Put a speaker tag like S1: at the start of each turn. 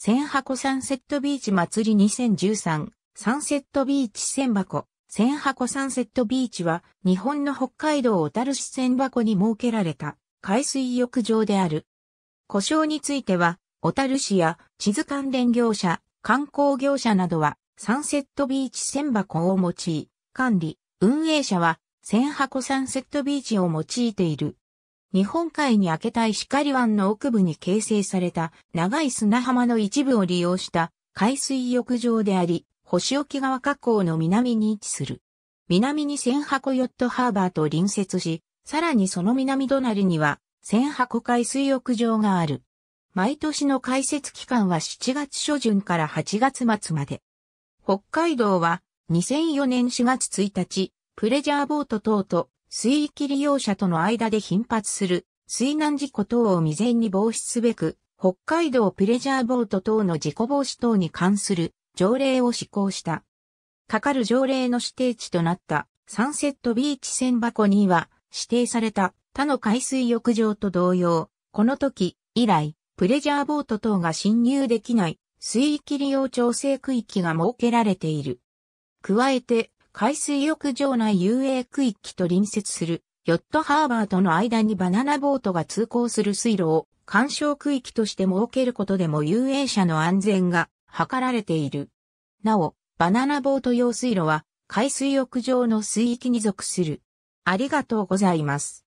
S1: 千箱サンセットビーチ祭り2013、サンセットビーチ千箱、千箱サンセットビーチは、日本の北海道小樽市千箱に設けられた、海水浴場である。故障については、小樽市や地図関連業者、観光業者などは、サンセットビーチ千箱を用い、管理、運営者は、千箱サンセットビーチを用いている。日本海に明けた石狩湾の奥部に形成された長い砂浜の一部を利用した海水浴場であり、星沖川河口の南に位置する。南に千箱ヨットハーバーと隣接し、さらにその南隣には千箱海水浴場がある。毎年の開設期間は7月初旬から8月末まで。北海道は2004年4月1日、プレジャーボート等と水域利用者との間で頻発する水難事故等を未然に防止すべく、北海道プレジャーボート等の事故防止等に関する条例を施行した。かかる条例の指定地となったサンセットビーチ船箱には指定された他の海水浴場と同様、この時以来、プレジャーボート等が侵入できない水域利用調整区域が設けられている。加えて、海水浴場内遊泳区域と隣接するヨットハーバーとの間にバナナボートが通行する水路を干渉区域として設けることでも遊泳者の安全が図られている。なお、バナナボート用水路は海水浴場の水域に属する。ありがとうございます。